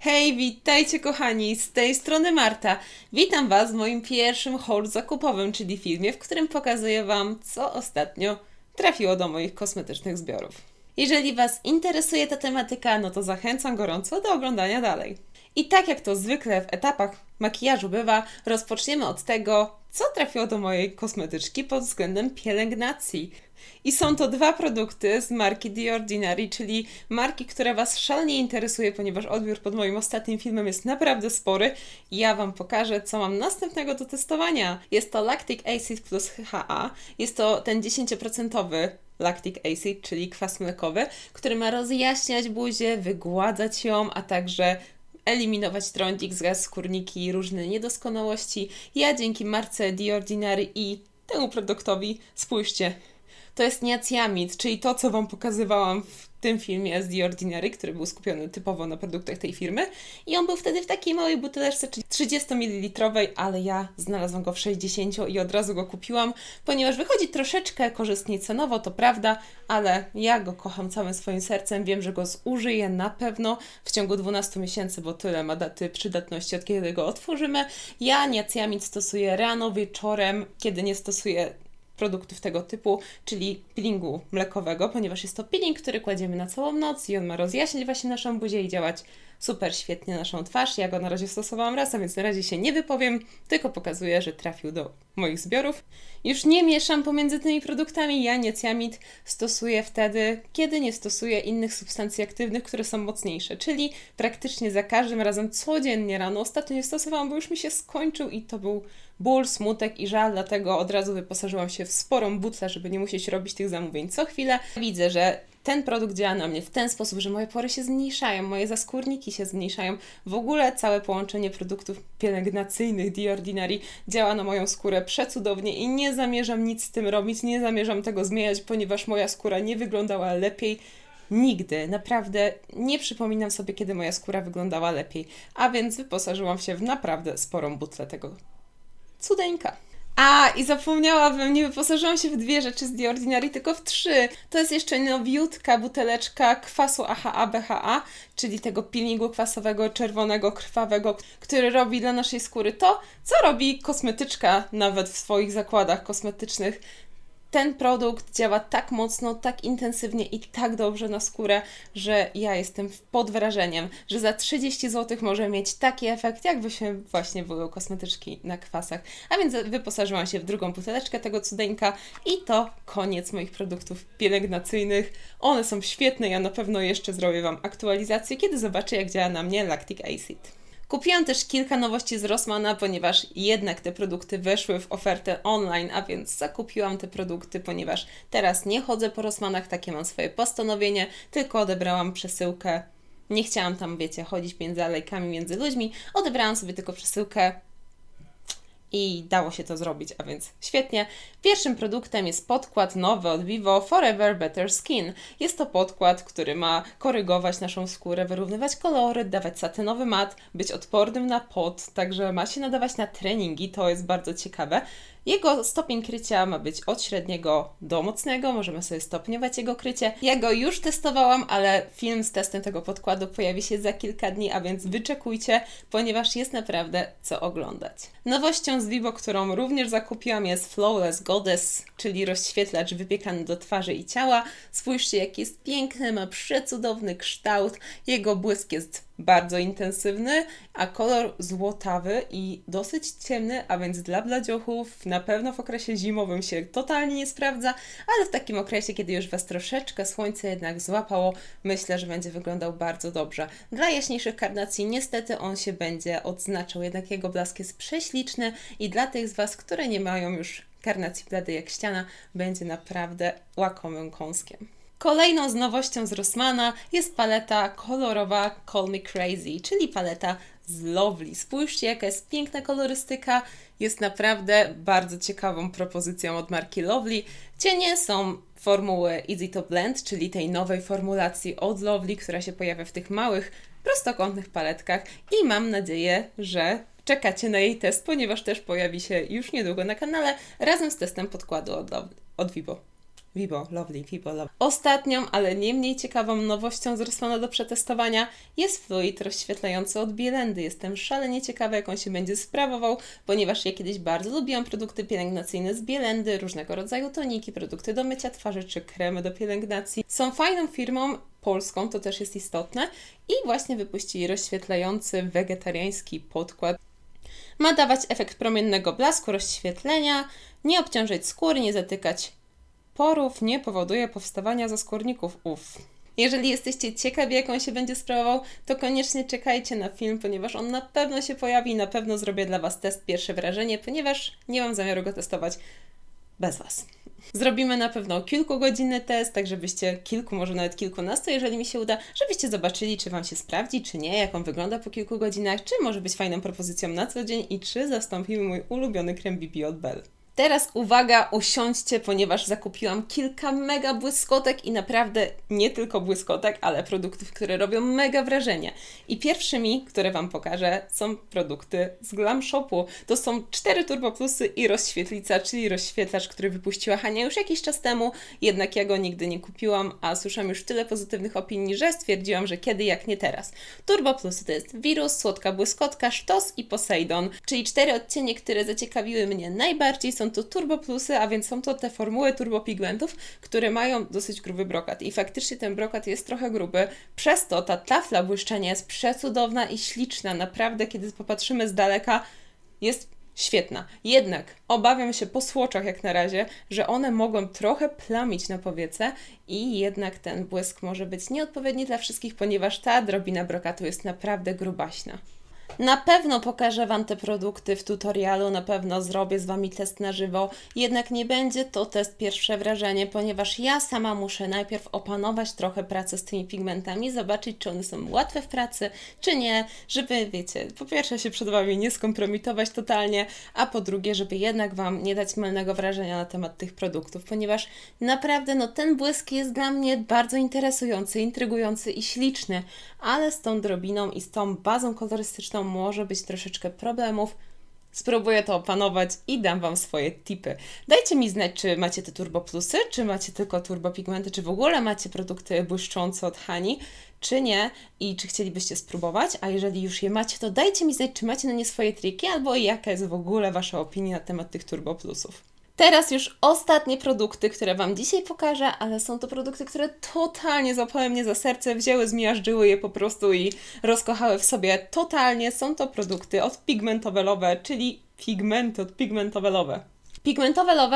Hej, witajcie kochani, z tej strony Marta. Witam Was w moim pierwszym haul zakupowym, czyli filmie, w którym pokazuję Wam, co ostatnio trafiło do moich kosmetycznych zbiorów. Jeżeli Was interesuje ta tematyka, no to zachęcam gorąco do oglądania dalej. I tak jak to zwykle w etapach makijażu bywa, rozpoczniemy od tego, co trafiło do mojej kosmetyczki pod względem pielęgnacji. I są to dwa produkty z marki The Ordinary, czyli marki, która Was szalnie interesuje, ponieważ odbiór pod moim ostatnim filmem jest naprawdę spory. Ja Wam pokażę, co mam następnego do testowania. Jest to Lactic Acid plus HA. Jest to ten 10% lactic acid, czyli kwas mlekowy, który ma rozjaśniać buzię, wygładzać ją, a także eliminować trądzik, zgaz, skórniki, różne niedoskonałości. Ja dzięki marce The Ordinary i temu produktowi, spójrzcie, to jest niacjamid, czyli to, co Wam pokazywałam w tym filmie z The Ordinary, który był skupiony typowo na produktach tej firmy. I on był wtedy w takiej małej buteleczce 30 ml, ale ja znalazłam go w 60 i od razu go kupiłam, ponieważ wychodzi troszeczkę korzystniej cenowo, to prawda, ale ja go kocham całym swoim sercem. Wiem, że go zużyję na pewno w ciągu 12 miesięcy, bo tyle ma daty przydatności, od kiedy go otworzymy. Ja niacjamid stosuję rano, wieczorem, kiedy nie stosuję produktów tego typu, czyli peelingu mlekowego, ponieważ jest to peeling, który kładziemy na całą noc i on ma rozjaśnić właśnie naszą buzię i działać super świetnie naszą twarz. Ja go na razie stosowałam raz, a więc na razie się nie wypowiem, tylko pokazuję, że trafił do moich zbiorów. Już nie mieszam pomiędzy tymi produktami. Ja niacjamid stosuję wtedy, kiedy nie stosuję innych substancji aktywnych, które są mocniejsze. Czyli praktycznie za każdym razem codziennie rano. Ostatnio nie stosowałam, bo już mi się skończył i to był ból, smutek i żal, dlatego od razu wyposażyłam się w sporą butlę, żeby nie musieć robić tych zamówień co chwilę. Widzę, że ten produkt działa na mnie w ten sposób, że moje pory się zmniejszają, moje zaskórniki się zmniejszają. W ogóle całe połączenie produktów pielęgnacyjnych The Ordinary działa na moją skórę przecudownie i nie zamierzam nic z tym robić, nie zamierzam tego zmieniać, ponieważ moja skóra nie wyglądała lepiej Nigdy, naprawdę nie przypominam sobie, kiedy moja skóra wyglądała lepiej, a więc wyposażyłam się w naprawdę sporą butlę tego cudeńka. A, i zapomniałabym, nie wyposażyłam się w dwie rzeczy z The Ordinary, tylko w trzy. To jest jeszcze nowiutka buteleczka kwasu AHA-BHA, czyli tego peelingu kwasowego, czerwonego, krwawego, który robi dla naszej skóry to, co robi kosmetyczka nawet w swoich zakładach kosmetycznych ten produkt działa tak mocno, tak intensywnie i tak dobrze na skórę, że ja jestem pod wrażeniem, że za 30 zł może mieć taki efekt, jakbyśmy właśnie były kosmetyczki na kwasach. A więc wyposażyłam się w drugą buteleczkę tego cudeńka i to koniec moich produktów pielęgnacyjnych. One są świetne, ja na pewno jeszcze zrobię Wam aktualizację, kiedy zobaczę jak działa na mnie Lactic Acid. Kupiłam też kilka nowości z Rossmana, ponieważ jednak te produkty weszły w ofertę online, a więc zakupiłam te produkty, ponieważ teraz nie chodzę po Rossmanach, takie mam swoje postanowienie, tylko odebrałam przesyłkę. Nie chciałam tam, wiecie, chodzić między alejkami, między ludźmi. Odebrałam sobie tylko przesyłkę i dało się to zrobić, a więc świetnie. Pierwszym produktem jest podkład nowy od Vivo Forever Better Skin. Jest to podkład, który ma korygować naszą skórę, wyrównywać kolory, dawać satynowy mat, być odpornym na pot, także ma się nadawać na treningi, to jest bardzo ciekawe. Jego stopień krycia ma być od średniego do mocnego, możemy sobie stopniować jego krycie. Ja go już testowałam, ale film z testem tego podkładu pojawi się za kilka dni, a więc wyczekujcie, ponieważ jest naprawdę co oglądać. Nowością z Vivo, którą również zakupiłam jest Flawless Goddess, czyli rozświetlacz wypiekany do twarzy i ciała. Spójrzcie, jaki jest piękny, ma przecudowny kształt, jego błysk jest bardzo intensywny, a kolor złotawy i dosyć ciemny, a więc dla bladziochów na pewno w okresie zimowym się totalnie nie sprawdza, ale w takim okresie, kiedy już Was troszeczkę słońce jednak złapało, myślę, że będzie wyglądał bardzo dobrze. Dla jaśniejszych karnacji niestety on się będzie odznaczał, jednak jego blask jest prześliczny i dla tych z Was, które nie mają już karnacji blady jak ściana, będzie naprawdę łakomym kąskiem. Kolejną z nowością z Rossmana jest paleta kolorowa Call Me Crazy, czyli paleta z Lovely. Spójrzcie, jaka jest piękna kolorystyka. Jest naprawdę bardzo ciekawą propozycją od marki Lovely. Cienie są formuły Easy to Blend, czyli tej nowej formulacji od Lovely, która się pojawia w tych małych, prostokątnych paletkach i mam nadzieję, że czekacie na jej test, ponieważ też pojawi się już niedługo na kanale razem z testem podkładu od, od Vibo. Vibo, lovely, Vibo, lovely. Ostatnią, ale nie mniej ciekawą nowością z do przetestowania jest fluid rozświetlający od Bielendy. Jestem szalenie ciekawa, jak on się będzie sprawował, ponieważ ja kiedyś bardzo lubiłam produkty pielęgnacyjne z Bielendy, różnego rodzaju toniki, produkty do mycia twarzy czy kremy do pielęgnacji. Są fajną firmą, polską, to też jest istotne. I właśnie wypuścili rozświetlający wegetariański podkład. Ma dawać efekt promiennego blasku, rozświetlenia, nie obciążyć skóry, nie zatykać porów nie powoduje powstawania zaskórników ów. Jeżeli jesteście ciekawi, jak on się będzie sprawował, to koniecznie czekajcie na film, ponieważ on na pewno się pojawi i na pewno zrobię dla Was test pierwsze wrażenie, ponieważ nie mam zamiaru go testować bez Was. Zrobimy na pewno kilkugodzinny test, tak żebyście kilku, może nawet kilkunastu, jeżeli mi się uda, żebyście zobaczyli, czy Wam się sprawdzi, czy nie, jak on wygląda po kilku godzinach, czy może być fajną propozycją na co dzień i czy zastąpimy mój ulubiony krem BB od Bell. Teraz uwaga, usiądźcie, ponieważ zakupiłam kilka mega błyskotek i naprawdę nie tylko błyskotek, ale produktów, które robią mega wrażenie. I pierwszymi, które Wam pokażę, są produkty z Glam Shopu. To są cztery Turbo Plusy i rozświetlica, czyli rozświetlacz, który wypuściła Hania już jakiś czas temu, jednak ja go nigdy nie kupiłam, a słyszałam już tyle pozytywnych opinii, że stwierdziłam, że kiedy jak nie teraz. Turbo Plusy to jest wirus, słodka błyskotka, sztos i Poseidon, czyli cztery odcienie, które zaciekawiły mnie najbardziej są są to turboplusy, a więc są to te formuły turbopigmentów, które mają dosyć gruby brokat. I faktycznie ten brokat jest trochę gruby, przez to ta tafla błyszczenia jest przecudowna i śliczna. Naprawdę, kiedy popatrzymy z daleka, jest świetna. Jednak obawiam się po słoczach jak na razie, że one mogą trochę plamić na powiece i jednak ten błysk może być nieodpowiedni dla wszystkich, ponieważ ta drobina brokatu jest naprawdę grubaśna. Na pewno pokażę Wam te produkty w tutorialu, na pewno zrobię z Wami test na żywo, jednak nie będzie to test pierwsze wrażenie, ponieważ ja sama muszę najpierw opanować trochę pracę z tymi pigmentami, zobaczyć czy one są łatwe w pracy, czy nie, żeby wiecie, po pierwsze się przed Wami nie skompromitować totalnie, a po drugie, żeby jednak Wam nie dać mylnego wrażenia na temat tych produktów, ponieważ naprawdę no ten błysk jest dla mnie bardzo interesujący, intrygujący i śliczny, ale z tą drobiną i z tą bazą kolorystyczną może być troszeczkę problemów. Spróbuję to opanować i dam Wam swoje tipy. Dajcie mi znać, czy macie te turbo plusy, czy macie tylko turbo pigmenty, czy w ogóle macie produkty błyszczące od Hani, czy nie i czy chcielibyście spróbować. A jeżeli już je macie, to dajcie mi znać, czy macie na nie swoje triki, albo jaka jest w ogóle Wasza opinia na temat tych turbo plusów. Teraz już ostatnie produkty, które Wam dzisiaj pokażę, ale są to produkty, które totalnie zapały mnie za serce, wzięły, zmiażdżyły je po prostu i rozkochały w sobie totalnie. Są to produkty od Pigmentowelowe, czyli pigmenty od Pigmentowelowe.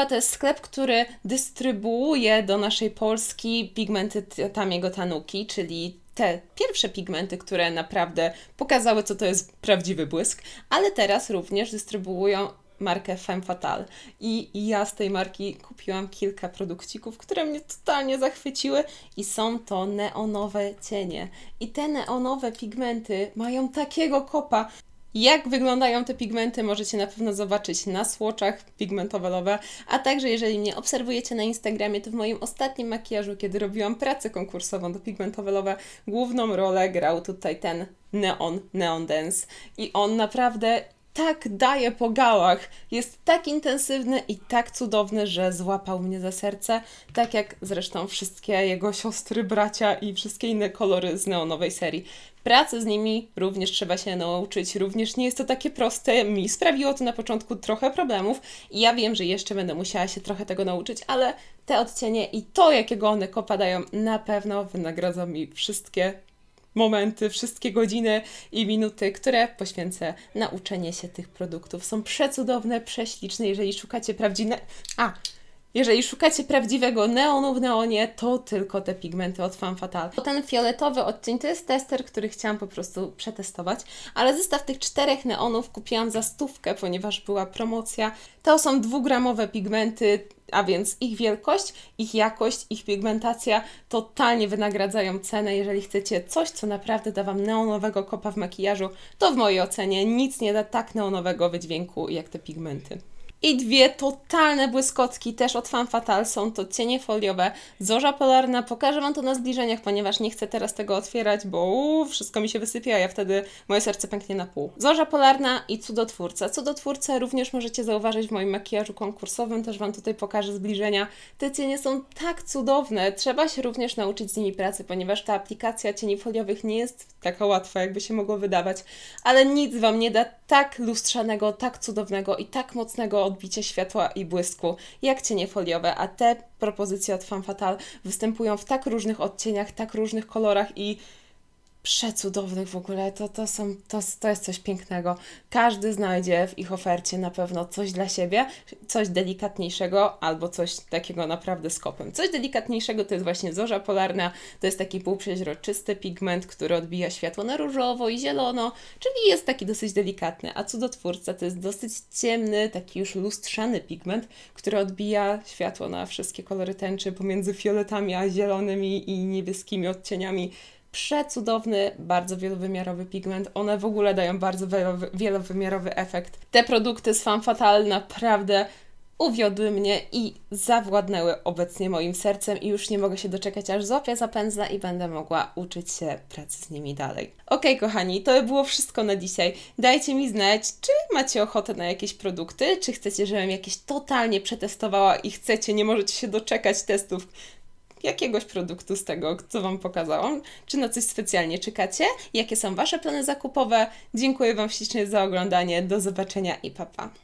to jest sklep, który dystrybuuje do naszej Polski pigmenty Tamiego Tanuki, czyli te pierwsze pigmenty, które naprawdę pokazały, co to jest prawdziwy błysk, ale teraz również dystrybuują markę Femme Fatale. I, ja z tej marki kupiłam kilka produkcików, które mnie totalnie zachwyciły i są to neonowe cienie. I te neonowe pigmenty mają takiego kopa. Jak wyglądają te pigmenty, możecie na pewno zobaczyć na słoczach pigmentowelowe, a także jeżeli mnie obserwujecie na Instagramie, to w moim ostatnim makijażu, kiedy robiłam pracę konkursową do pigmentowelowe, główną rolę grał tutaj ten neon, neon dance. I on naprawdę tak daje po gałach. Jest tak intensywny i tak cudowny, że złapał mnie za serce, tak jak zresztą wszystkie jego siostry, bracia i wszystkie inne kolory z neonowej serii. Pracy z nimi również trzeba się nauczyć, również nie jest to takie proste. Mi sprawiło to na początku trochę problemów i ja wiem, że jeszcze będę musiała się trochę tego nauczyć, ale te odcienie i to, jakiego one kopadają, na pewno wynagradzą mi wszystkie momenty, wszystkie godziny i minuty, które poświęcę na uczenie się tych produktów. Są przecudowne, prześliczne, jeżeli szukacie prawdziwe... A! Jeżeli szukacie prawdziwego neonu w neonie, to tylko te pigmenty od Fan Fatale. Ten fioletowy odcień to jest tester, który chciałam po prostu przetestować, ale zestaw tych czterech neonów kupiłam za stówkę, ponieważ była promocja. To są dwugramowe pigmenty, a więc ich wielkość, ich jakość, ich pigmentacja totalnie wynagradzają cenę. Jeżeli chcecie coś, co naprawdę da Wam neonowego kopa w makijażu, to w mojej ocenie nic nie da tak neonowego wydźwięku jak te pigmenty. I dwie totalne błyskotki też od Fan Fatal są to cienie foliowe, zorza polarna. Pokażę Wam to na zbliżeniach, ponieważ nie chcę teraz tego otwierać, bo uu, wszystko mi się wysypia, a ja wtedy moje serce pęknie na pół. Zorza polarna i cudotwórca. Cudotwórcę również możecie zauważyć w moim makijażu konkursowym, też Wam tutaj pokażę zbliżenia. Te cienie są tak cudowne, trzeba się również nauczyć z nimi pracy, ponieważ ta aplikacja cieni foliowych nie jest taka łatwa, jakby się mogło wydawać, ale nic Wam nie da tak lustrzanego, tak cudownego i tak mocnego odbicie światła i błysku, jak cienie foliowe, a te propozycje od Fan Fatale występują w tak różnych odcieniach, tak różnych kolorach i przecudownych w ogóle, to, to, są, to, to jest coś pięknego. Każdy znajdzie w ich ofercie na pewno coś dla siebie, coś delikatniejszego albo coś takiego naprawdę z kopem. Coś delikatniejszego to jest właśnie zorza polarna, to jest taki półprzeźroczysty pigment, który odbija światło na różowo i zielono, czyli jest taki dosyć delikatny, a cudotwórca to jest dosyć ciemny, taki już lustrzany pigment, który odbija światło na wszystkie kolory tęczy pomiędzy fioletami a zielonymi i niebieskimi odcieniami przecudowny, bardzo wielowymiarowy pigment. One w ogóle dają bardzo wielowymiarowy efekt. Te produkty z Fan Fatale naprawdę uwiodły mnie i zawładnęły obecnie moim sercem i już nie mogę się doczekać, aż złapię zapędza i będę mogła uczyć się pracy z nimi dalej. Ok, kochani, to było wszystko na dzisiaj. Dajcie mi znać, czy macie ochotę na jakieś produkty, czy chcecie, żebym jakieś totalnie przetestowała i chcecie, nie możecie się doczekać testów jakiegoś produktu z tego, co Wam pokazałam. Czy na coś specjalnie czekacie? Jakie są Wasze plany zakupowe? Dziękuję Wam ślicznie za oglądanie. Do zobaczenia i papa. Pa.